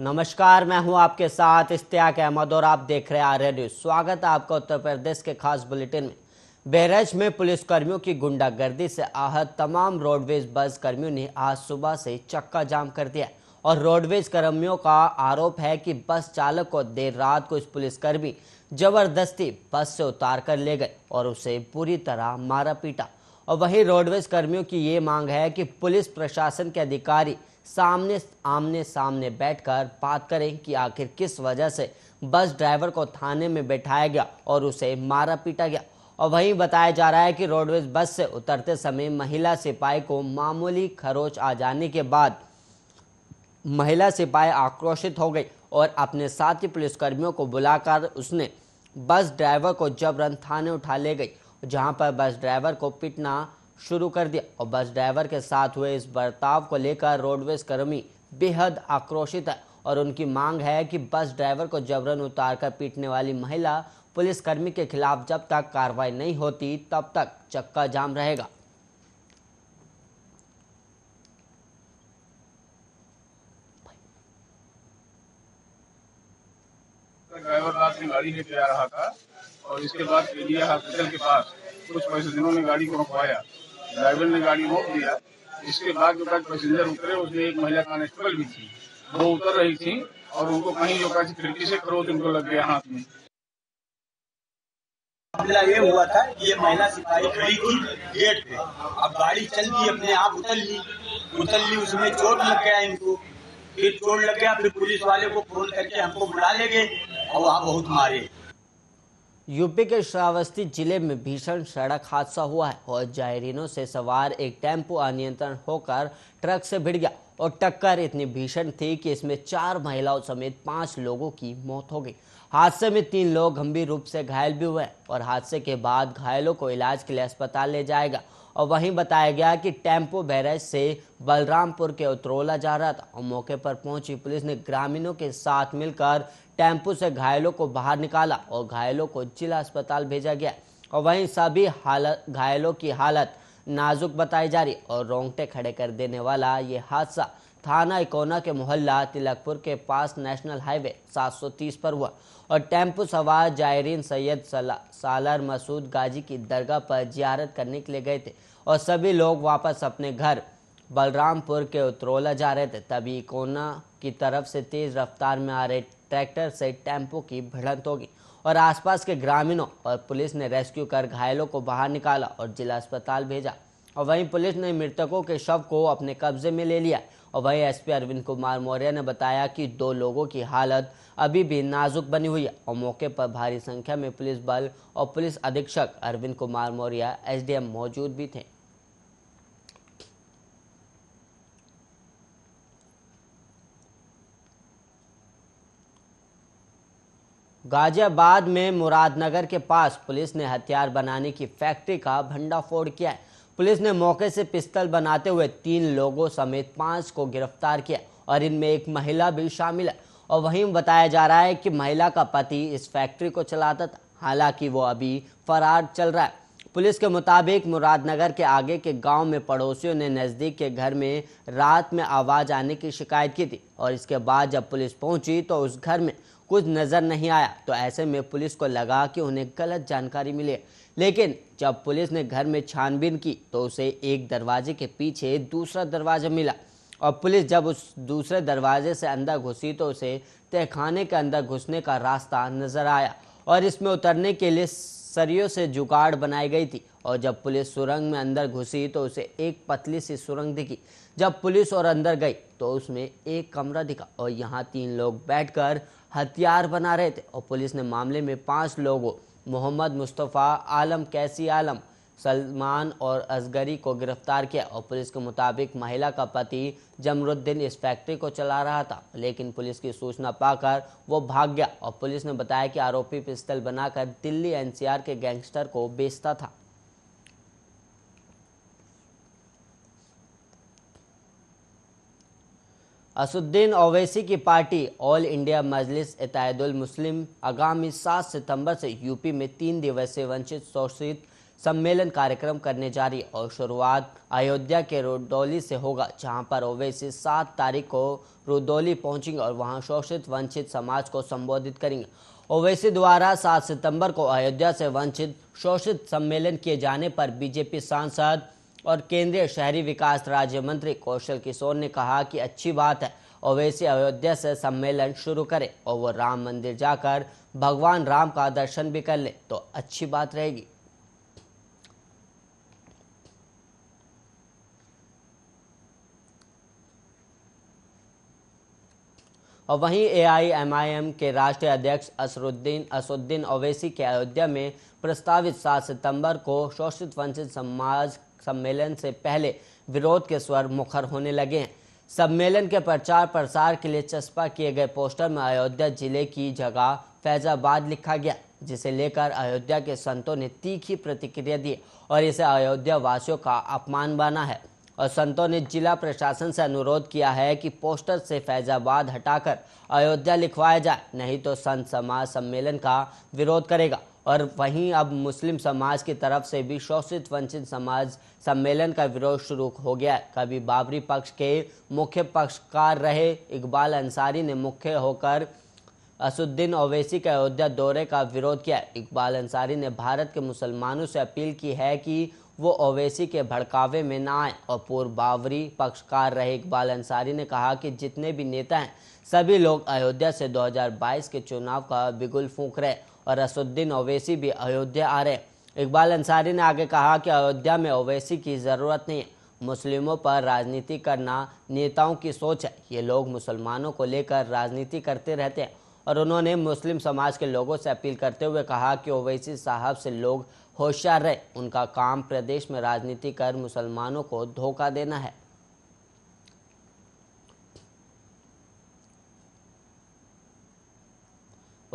नमस्कार मैं हूं आपके साथ इश्तियाक अहमद और आप देख रहे हैं आर्य न्यूज स्वागत है आपका उत्तर प्रदेश के खास बुलेटिन में बैरज में पुलिसकर्मियों की गुंडागर्दी से आहत तमाम रोडवेज बस कर्मियों ने आज सुबह से चक्का जाम कर दिया और रोडवेज कर्मियों का आरोप है कि बस चालक को देर रात को इस पुलिसकर्मी जबरदस्ती बस से उतार कर ले गए और उसे पूरी तरह मारा पीटा और वहीं रोडवेज कर्मियों की ये मांग है कि पुलिस प्रशासन के अधिकारी सामने आमने सामने बैठकर बात करें कि आखिर किस वजह से बस ड्राइवर को थाने में बैठाया गया और उसे मारा पीटा गया और वहीं बताया जा रहा है कि रोडवेज बस से उतरते समय महिला सिपाही को मामूली खरोच आ जाने के बाद महिला सिपाही आक्रोशित हो गई और अपने साथी पुलिसकर्मियों को बुलाकर उसने बस ड्राइवर को जबरन थाने उठा ले गई जहां पर बस ड्राइवर को पिटना शुरू कर दिया और बस ड्राइवर के साथ हुए इस बर्ताव को लेकर रोडवेज कर्मी बेहद आक्रोशित है और उनकी मांग है कि बस ड्राइवर को जबरन उतार कर पीटने वाली महिला पुलिसकर्मी के खिलाफ जब तक कार्रवाई नहीं होती तब तक चक्का जाम रहेगा ड्राइवर रात में गाड़ी लेके आ रहा था और इसके बाद हॉस्पिटल के पास कुछ पैसे दिनों में गाड़ी को रुकवाया ड्राइवर ने गाड़ी रोक दिया इसके बाद जो का पैसेंजर उतरे उसमें एक महिला कांस्टेबल भी थी वो उतर रही थी और उनको कहीं जो का खिड़की से करो तो उनको लग गया हाथ में मामला ये हुआ था कि ये महिला सिपाही खड़ी थी गेट पे अब गाड़ी चल गई अपने आप उतर ली उतर ली उसमें चोट लग गया इनको फिर चोट लग गया फिर पुलिस वाले को फोन करके हमको बुला ले गए और वहाँ बहुत मारे यूपी के श्रावस्ती जिले में भीषण सड़क हादसा हुआ है और जायरीनों से सवार एक टेम्पो अनियंत्रण होकर ट्रक से भिड़ गया और टक्कर इतनी भीषण थी कि इसमें चार महिलाओं समेत पांच लोगों की मौत हो गई हादसे में तीन लोग गंभीर रूप से घायल भी हुए और हादसे के बाद घायलों को इलाज के लिए अस्पताल ले जाएगा और वहीं बताया गया कि टेम्पो बैरेज से बलरामपुर के उतरोला जा रहा था और मौके पर पहुंची पुलिस ने ग्रामीणों के साथ मिलकर टेम्पो से घायलों को बाहर निकाला और घायलों को जिला अस्पताल भेजा गया और वहीं सभी हालत घायलों की हालत नाजुक बताई जा रही और रोंगटे खड़े कर देने वाला ये हादसा थाना इकोना के मोहल्ला तिलकपुर के पास नेशनल हाईवे 730 पर हुआ और टेम्पो सवार जायरीन सैयद सालर मसूद गाजी की दरगाह पर जियारत करने के लिए गए थे और सभी लोग वापस अपने घर बलरामपुर के उतरोला जा रहे थे तभी इकोना की तरफ से तेज रफ्तार में आ रहे ट्रैक्टर से टेम्पो की भिड़ंत होगी और आसपास के ग्रामीणों और पुलिस ने रेस्क्यू कर घायलों को बाहर निकाला और जिला अस्पताल भेजा और वहीं पुलिस ने मृतकों के शव को अपने कब्जे में ले लिया और वहीं एसपी अरविंद कुमार मौर्य ने बताया कि दो लोगों की हालत अभी भी नाजुक बनी हुई है और मौके पर भारी संख्या में पुलिस बल और पुलिस अधीक्षक अरविंद कुमार मौर्य एस मौजूद भी थे गाजियाबाद में मुरादनगर के पास पुलिस ने हथियार बनाने की फैक्ट्री का भंडाफोड़ किया है पुलिस ने मौके से पिस्तल बनाते हुए तीन लोगों समेत पांच को गिरफ्तार किया और इनमें एक महिला भी शामिल है और वहीं बताया जा रहा है कि महिला का पति इस फैक्ट्री को चलाता था हालांकि वो अभी फरार चल रहा है पुलिस के मुताबिक मुरादनगर के आगे के गांव में पड़ोसियों ने नज़दीक के घर में रात में आवाज़ आने की शिकायत की थी और इसके बाद जब पुलिस पहुंची तो उस घर में कुछ नज़र नहीं आया तो ऐसे में पुलिस को लगा कि उन्हें गलत जानकारी मिली लेकिन जब पुलिस ने घर में छानबीन की तो उसे एक दरवाजे के पीछे दूसरा दरवाज़ा मिला और पुलिस जब उस दूसरे दरवाजे से अंदर घुसी तो उसे तहखाने के अंदर घुसने का रास्ता नज़र आया और इसमें उतरने के लिए सरियों से जुगाड़ बनाई गई थी और जब पुलिस सुरंग में अंदर घुसी तो उसे एक पतली सी सुरंग दिखी जब पुलिस और अंदर गई तो उसमें एक कमरा दिखा और यहाँ तीन लोग बैठकर हथियार बना रहे थे और पुलिस ने मामले में पाँच लोगों मोहम्मद मुस्तफ़ा आलम कैसी आलम सलमान और असगरी को गिरफ्तार किया और पुलिस के मुताबिक महिला का पति जमरुद्दीन इस फैक्ट्री को चला रहा था लेकिन पुलिस की सूचना पाकर वो भाग गया और पुलिस ने बताया कि आरोपी पिस्तल बनाकर दिल्ली एनसीआर के गैंगस्टर को बेचता था असुद्दीन ओवैसी की party all India Majlis Ittehadul Muslim आगामी 7 सितंबर से यूपी में तीन दिवसीय वंचित शोषित सम्मेलन कार्यक्रम करने जा रही और शुरुआत अयोध्या के रुदौली से होगा जहां पर ओवैसी 7 तारीख को रुदौली पहुंचेंगे और वहां शोषित वंचित समाज को संबोधित करेंगे ओवैसी द्वारा 7 सितंबर को अयोध्या से वंचित शोषित सम्मेलन किए जाने पर बीजेपी सांसद और केंद्रीय शहरी विकास राज्य मंत्री कौशल किशोर ने कहा कि अच्छी बात है ओवैसी अयोध्या से सम्मेलन शुरू करें और वो राम मंदिर जाकर भगवान राम का दर्शन भी कर ले तो अच्छी बात रहेगी और वहीं एआईएमआईएम के राष्ट्रीय अध्यक्ष असरुद्दीन असुद्दीन ओवैसी के अयोध्या में प्रस्तावित 7 सितंबर को शोषित वंचित समाज सम्मेलन से पहले विरोध के स्वर मुखर होने लगे हैं सम्मेलन के प्रचार प्रसार के लिए चस्पा किए गए पोस्टर में अयोध्या जिले की जगह फैजाबाद लिखा गया जिसे लेकर अयोध्या के संतों ने तीखी प्रतिक्रिया दी और इसे अयोध्या वासियों का अपमान माना है और संतों ने जिला प्रशासन से अनुरोध किया है कि पोस्टर से फैजाबाद हटाकर अयोध्या लिखवाया जाए नहीं तो संत समाज सम्मेलन का विरोध करेगा और वहीं अब मुस्लिम समाज की तरफ से भी शोषित वंचित समाज सम्मेलन का विरोध शुरू हो गया कभी बाबरी पक्ष के मुख्य पक्षकार रहे इकबाल अंसारी ने मुख्य होकर असुद्दीन ओवैसी के अयोध्या दौरे का विरोध किया इकबाल अंसारी ने भारत के मुसलमानों से अपील की है कि वो ओवैसी के भड़कावे में ना आए और पूर्व बावरी पक्षकार रहे इकबाल अंसारी ने कहा कि जितने भी नेता हैं सभी लोग अयोध्या से 2022 के चुनाव का बिगुल फूंक रहे और असुद्दीन ओवैसी भी अयोध्या आ रहे इकबाल अंसारी ने आगे कहा कि अयोध्या में ओवैसी की ज़रूरत नहीं है मुस्लिमों पर राजनीति करना नेताओं की सोच है ये लोग मुसलमानों को लेकर राजनीति करते रहते हैं और उन्होंने मुस्लिम समाज के लोगों से अपील करते हुए कहा कि ओवैसी साहब से लोग होशियार रहे उनका काम प्रदेश में राजनीति कर मुसलमानों को धोखा देना है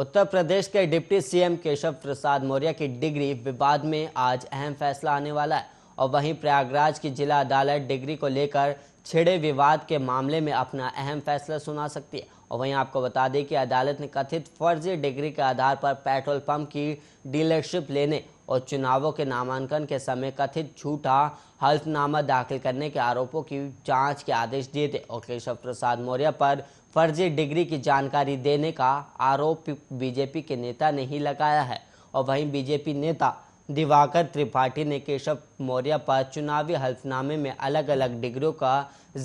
उत्तर प्रदेश के डिप्टी सीएम केशव प्रसाद मौर्य की डिग्री विवाद में आज अहम फैसला आने वाला है और वहीं प्रयागराज की जिला अदालत डिग्री को लेकर छिड़े विवाद के मामले में अपना अहम फैसला सुना सकती है और वहीं आपको बता दें कि अदालत ने कथित फर्जी डिग्री के आधार पर पेट्रोल पंप की डीलरशिप लेने और चुनावों के नामांकन के समय कथित झूठा हल्फनामा दाखिल करने के आरोपों की जांच के आदेश दिए थे और केशव प्रसाद मौर्य पर फर्जी डिग्री की जानकारी देने का आरोप बीजेपी के नेता ने ही लगाया है और वहीं बीजेपी नेता दिवाकर त्रिपाठी ने केशव मौर्य पर चुनावी हल्फनामे में अलग अलग डिग्रियों का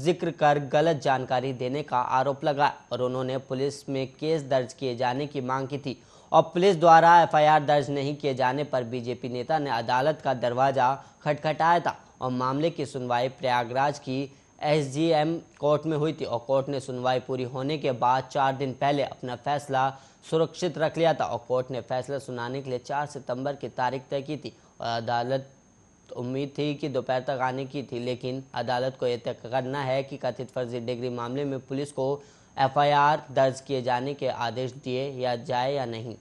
जिक्र कर गलत जानकारी देने का आरोप लगाया और उन्होंने पुलिस में केस दर्ज किए जाने की मांग की थी और पुलिस द्वारा एफआईआर दर्ज नहीं किए जाने पर बीजेपी नेता ने अदालत का दरवाजा खटखटाया था और मामले की सुनवाई प्रयागराज की एसजीएम कोर्ट में हुई थी और कोर्ट ने सुनवाई पूरी होने के बाद चार दिन पहले अपना फैसला सुरक्षित रख लिया था और कोर्ट ने फैसला सुनाने के लिए चार सितंबर की तारीख तय की थी और अदालत उम्मीद थी कि दोपहर तक आने की थी लेकिन अदालत को यह तय करना है कि कथित फर्जी डिग्री मामले में पुलिस को एफआईआर दर्ज किए जाने के आदेश दिए या जाए या नहीं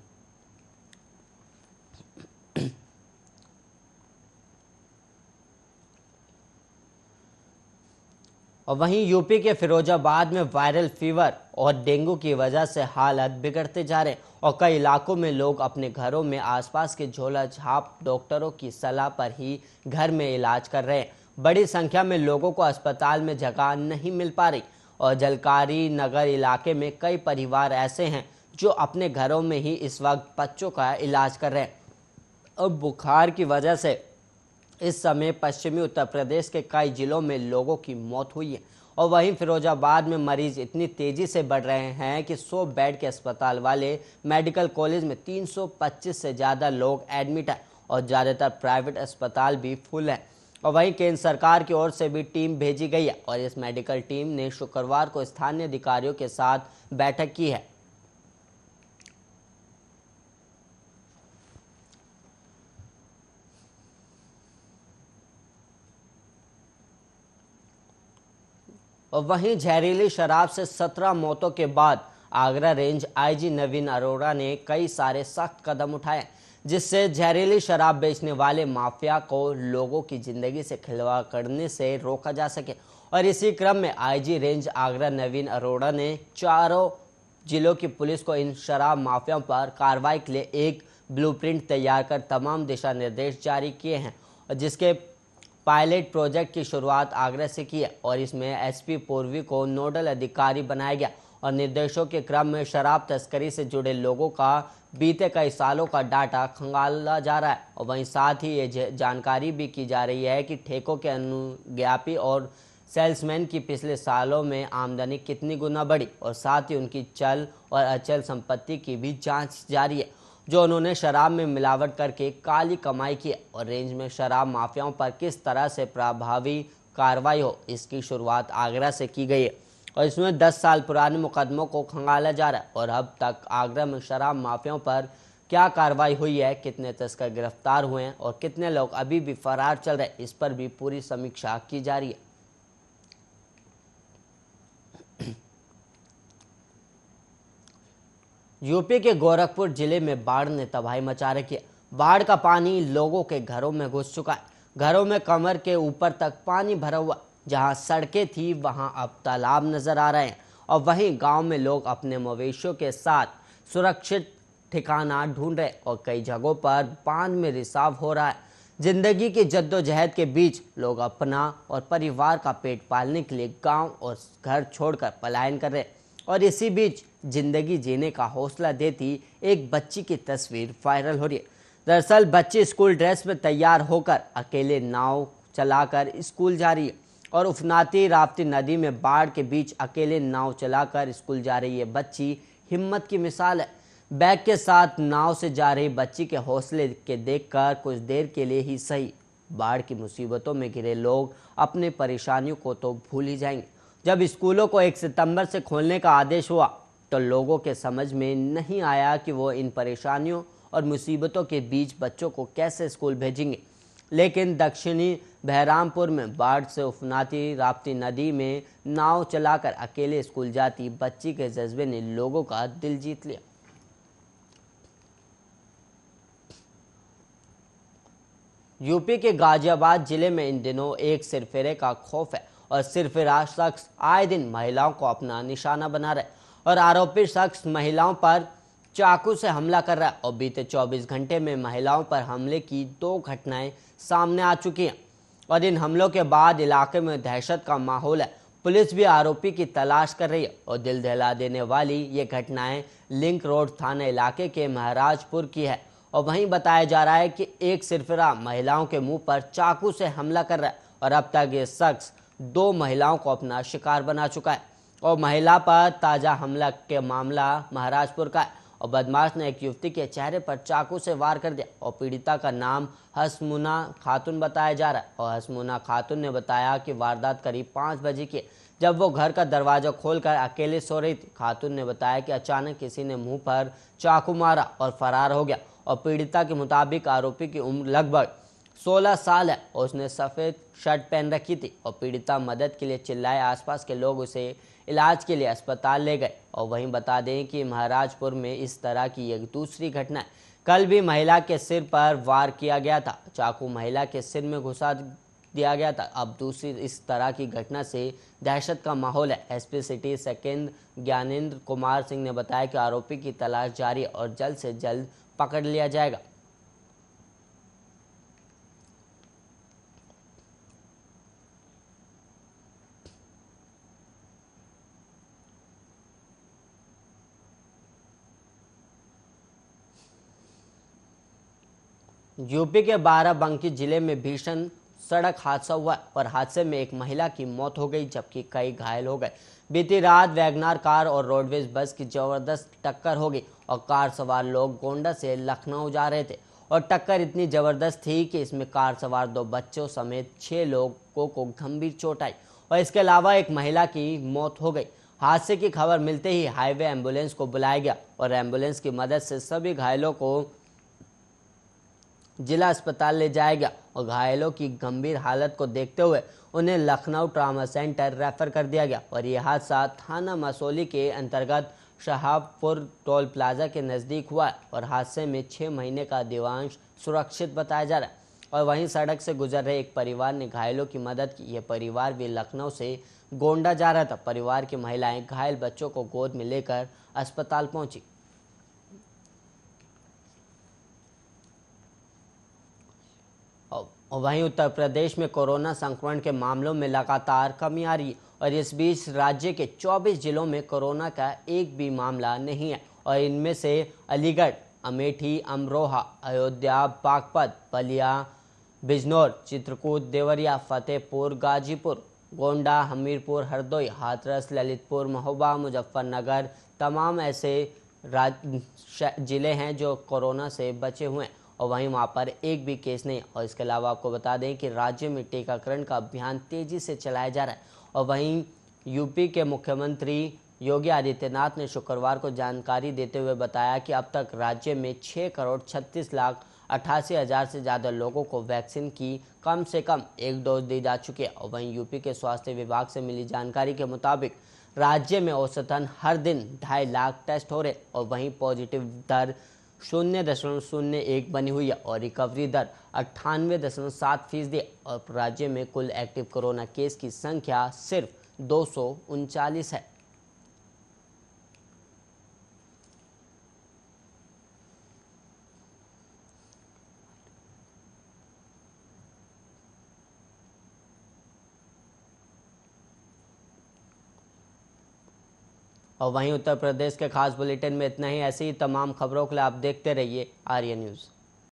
और वहीं यूपी के फिरोजाबाद में वायरल फीवर और डेंगू की वजह से हालत बिगड़ते जा रहे और कई इलाकों में लोग अपने घरों में आसपास के झोला झाप डॉक्टरों की सलाह पर ही घर में इलाज कर रहे हैं बड़ी संख्या में लोगों को अस्पताल में जगह नहीं मिल पा रही और जलकारी नगर इलाके में कई परिवार ऐसे हैं जो अपने घरों में ही इस वक्त बच्चों का इलाज कर रहे हैं अब बुखार की वजह से इस समय पश्चिमी उत्तर प्रदेश के कई जिलों में लोगों की मौत हुई है और वहीं फिरोजाबाद में मरीज इतनी तेजी से बढ़ रहे हैं कि 100 बेड के अस्पताल वाले मेडिकल कॉलेज में 325 से ज़्यादा लोग एडमिट हैं और ज़्यादातर प्राइवेट अस्पताल भी फुल हैं और वहीं केंद्र सरकार की ओर से भी टीम भेजी गई है और इस मेडिकल टीम ने शुक्रवार को स्थानीय अधिकारियों के साथ बैठक की है वहीं जहरीली शराब से सत्रह मौतों के बाद आगरा रेंज आईजी नवीन अरोड़ा ने कई सारे सख्त कदम उठाए जिससे जहरीली शराब बेचने वाले माफिया को लोगों की जिंदगी से खिलवाड़ करने से रोका जा सके और इसी क्रम में आईजी रेंज आगरा नवीन अरोड़ा ने चारों जिलों की पुलिस को इन शराब माफियाओं पर कार्रवाई के लिए एक ब्लूप्रिंट तैयार कर तमाम दिशा निर्देश जारी किए हैं जिसके पायलट प्रोजेक्ट की शुरुआत आगरा से की और इसमें एसपी पूर्वी को नोडल अधिकारी बनाया गया और निर्देशों के क्रम में शराब तस्करी से जुड़े लोगों का बीते कई सालों का डाटा खंगाला जा रहा है और वहीं साथ ही ये जानकारी भी की जा रही है कि ठेकों के अनुज्ञापी और सेल्समैन की पिछले सालों में आमदनी कितनी गुना बढ़ी और साथ ही उनकी चल और अचल संपत्ति की भी जांच जारी है जो उन्होंने शराब में मिलावट करके काली कमाई की और रेंज में शराब माफियाओं पर किस तरह से प्रभावी कार्रवाई हो इसकी शुरुआत आगरा से की गई है और इसमें 10 साल पुराने मुकदमों को खंगाला जा रहा है और अब तक आगरा में शराब माफियाओं पर क्या कार्रवाई हुई है कितने तस्कर गिरफ्तार हुए हैं और कितने लोग अभी भी फरार चल रहे इस पर भी पूरी समीक्षा की जा रही है यूपी के गोरखपुर जिले में बाढ़ ने तबाही मचा रखी है बाढ़ का पानी लोगों के घरों में घुस चुका है घरों में कमर के ऊपर तक पानी भरा हुआ जहां सड़कें थी वहां अब तालाब नजर आ रहे हैं और वहीं गांव में लोग अपने मवेशियों के साथ सुरक्षित ठिकाना ढूंढ रहे और कई जगहों पर पान में रिसाव हो रहा है जिंदगी की जद्दोजहद के बीच लोग अपना और परिवार का पेट पालने के लिए गांव और घर छोड़कर पलायन कर रहे हैं और इसी बीच जिंदगी जीने का हौसला देती एक बच्ची की तस्वीर वायरल हो रही है दरअसल बच्ची स्कूल ड्रेस में तैयार होकर अकेले नाव चलाकर स्कूल जा रही है और उफनाती राप्ती नदी में बाढ़ के बीच अकेले नाव चलाकर स्कूल जा रही है बच्ची हिम्मत की मिसाल है बैग के साथ नाव से जा रही बच्ची के हौसले के देखकर कुछ देर के लिए ही सही बाढ़ की मुसीबतों में घिरे लोग अपने परेशानियों को तो भूल ही जाएंगे जब स्कूलों को 1 सितंबर से खोलने का आदेश हुआ तो लोगों के समझ में नहीं आया कि वो इन परेशानियों और मुसीबतों के बीच बच्चों को कैसे स्कूल भेजेंगे लेकिन दक्षिणी बहरामपुर में बाढ़ से उफनाती राप्ती नदी में नाव चलाकर अकेले स्कूल जाती बच्ची के जज्बे ने लोगों का दिल जीत लिया यूपी के गाजियाबाद जिले में इन दिनों एक सिरफिरे का खौफ है और राज शख्स आए दिन महिलाओं को अपना निशाना बना रहे और आरोपी शख्स महिलाओं पर चाकू से हमला कर रहा है और बीते 24 घंटे में महिलाओं पर हमले की दो घटनाएं सामने आ चुकी हैं और इन हमलों के बाद इलाके में दहशत का माहौल है पुलिस भी आरोपी की तलाश कर रही है और दिल दहला देने वाली ये घटनाएं लिंक रोड थाना इलाके के महाराजपुर की है और वहीं बताया जा रहा है कि एक सिरफिरा महिलाओं के मुंह पर चाकू से हमला कर रहा है और अब तक ये शख्स दो महिलाओं को अपना शिकार बना चुका है और महिला पर ताज़ा हमला के मामला महाराजपुर का है और बदमाश ने एक युवती के चेहरे पर चाकू से वार कर दिया और पीड़िता का नाम हसमुना खातून बताया जा रहा है और हसमुना खातून ने बताया कि वारदात करीब पाँच बजे की जब वो घर का दरवाज़ा खोलकर अकेले सो रही थी खातून ने बताया कि अचानक किसी ने मुंह पर चाकू मारा और फरार हो गया और पीड़िता के मुताबिक आरोपी की उम्र लगभग सोलह साल है और उसने सफ़ेद शर्ट पहन रखी थी और पीड़िता मदद के लिए चिल्लाए आसपास के लोग उसे इलाज के लिए अस्पताल ले गए और वहीं बता दें कि महाराजपुर में इस तरह की एक दूसरी घटना है कल भी महिला के सिर पर वार किया गया था चाकू महिला के सिर में घुसा दिया गया था अब दूसरी इस तरह की घटना से दहशत का माहौल है SP city second Gyanendra Kumar Singh ने बताया कि आरोपी की तलाश जारी और जल्द से जल्द पकड़ लिया जाएगा यूपी के बाराबंकी जिले में भीषण सड़क हादसा हुआ और हादसे में एक महिला की मौत हो गई जबकि कई घायल हो गए बीती रात वैगनार कार और रोडवेज बस की जबरदस्त टक्कर हो गई और कार सवार लोग गोंडा से लखनऊ जा रहे थे और टक्कर इतनी जबरदस्त थी कि इसमें कार सवार दो बच्चों समेत छह लोगों को गंभीर चोट आई और इसके अलावा एक महिला की मौत हो गई हादसे की खबर मिलते ही हाईवे एम्बुलेंस को बुलाया गया और एम्बुलेंस की मदद से सभी घायलों को जिला अस्पताल ले जाया गया और घायलों की गंभीर हालत को देखते हुए उन्हें लखनऊ ट्रामा सेंटर रेफर कर दिया गया और यह हादसा थाना मसोली के अंतर्गत शहाबपुर टोल प्लाजा के नज़दीक हुआ और हादसे में छः महीने का देवांश सुरक्षित बताया जा रहा है और वहीं सड़क से गुजर रहे एक परिवार ने घायलों की मदद की यह परिवार भी लखनऊ से गोंडा जा रहा था परिवार की महिलाएं घायल बच्चों को गोद में लेकर अस्पताल पहुंची वहीं उत्तर प्रदेश में कोरोना संक्रमण के मामलों में लगातार कमी आ रही है और इस बीच राज्य के 24 जिलों में कोरोना का एक भी मामला नहीं है और इनमें से अलीगढ़ अमेठी अमरोहा अयोध्या बागपत बलिया बिजनौर चित्रकूट देवरिया फतेहपुर गाजीपुर गोंडा हमीरपुर हरदोई हाथरस ललितपुर महोबा मुजफ्फरनगर तमाम ऐसे ज़िले हैं जो कोरोना से बचे हुए हैं और वहीं वहाँ पर एक भी केस नहीं और इसके अलावा आपको बता दें कि राज्य में टीकाकरण का अभियान तेज़ी से चलाया जा रहा है और वहीं यूपी के मुख्यमंत्री योगी आदित्यनाथ ने शुक्रवार को जानकारी देते हुए बताया कि अब तक राज्य में छः करोड़ छत्तीस लाख अट्ठासी हज़ार से ज़्यादा लोगों को वैक्सीन की कम से कम एक डोज दी जा चुकी है और वहीं यूपी के स्वास्थ्य विभाग से मिली जानकारी के मुताबिक राज्य में औसतन हर दिन ढाई लाख टेस्ट हो रहे और वहीं पॉजिटिव दर शून्य दशमलव शून्य एक बनी हुई है और रिकवरी दर अट्ठानवे दशमलव सात फीसदी और राज्य में कुल एक्टिव कोरोना केस की संख्या सिर्फ दो है और वहीं उत्तर प्रदेश के खास बुलेटिन में इतना ही ऐसी ही तमाम खबरों के लिए आप देखते रहिए आर्य न्यूज़